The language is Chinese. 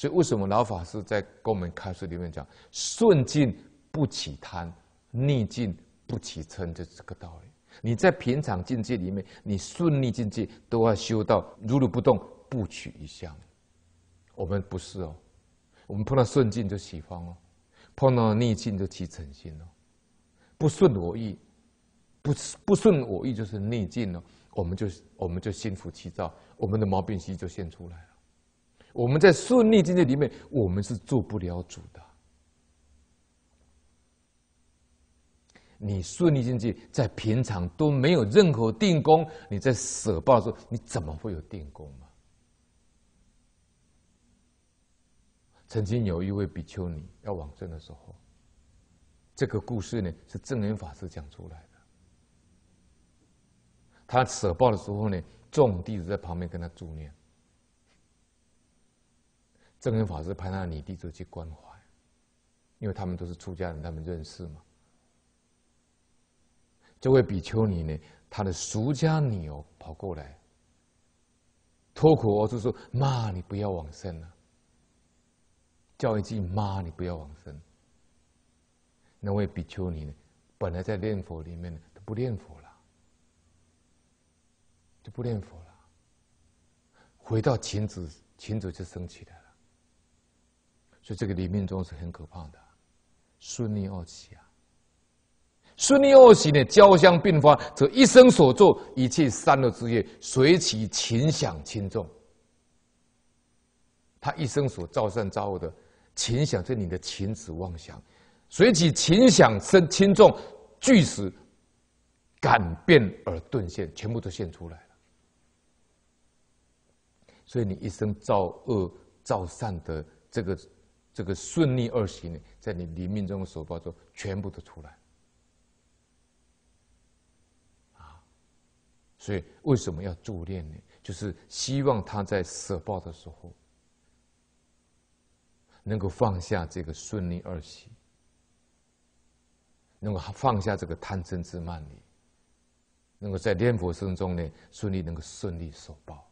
所以，为什么老法师在给我们开示里面讲“顺境不起贪，逆境不起嗔”就这个道理？你在平常境界里面，你顺逆境界都要修到如如不动，不取一相。我们不是哦，我们碰到顺境就喜欢哦，碰到逆境就起嗔心哦。不顺我意，不不顺我意就是逆境哦，我们就我们就心浮气躁，我们的毛病习就现出来了。我们在顺利境界里面，我们是做不了主的。你顺利境界在平常都没有任何定功，你在舍报的时候，你怎么会有定功啊？曾经有一位比丘尼要往生的时候，这个故事呢是正元法师讲出来的。他舍报的时候呢，众弟子在旁边跟他助念。正因法师派那女弟子去关怀，因为他们都是出家人，他们认识嘛。这位比丘尼呢，他的俗家女儿跑过来，脱口而出说：“妈，你不要往生了！”叫一句“妈，你不要往生。”那位比丘尼呢，本来在念佛里面呢，都不念佛了，就不念佛了，回到秦子，秦子就生气来了。所以这个李明中是很可怕的，顺逆恶喜啊，顺逆恶喜呢交相并发，则一生所作一切善恶之业，随其情想轻重。他一生所造善造恶的情想，是你的情执妄想，随其情想生轻重，俱使感变而顿现，全部都现出来了。所以你一生造恶造善的这个。这个顺逆二行呢，在你临命中的所报中，全部都出来。啊，所以为什么要助念呢？就是希望他在舍报的时候，能够放下这个顺利二喜，能够放下这个贪嗔痴慢疑，能够在念佛声中呢，顺利能够顺利舍报。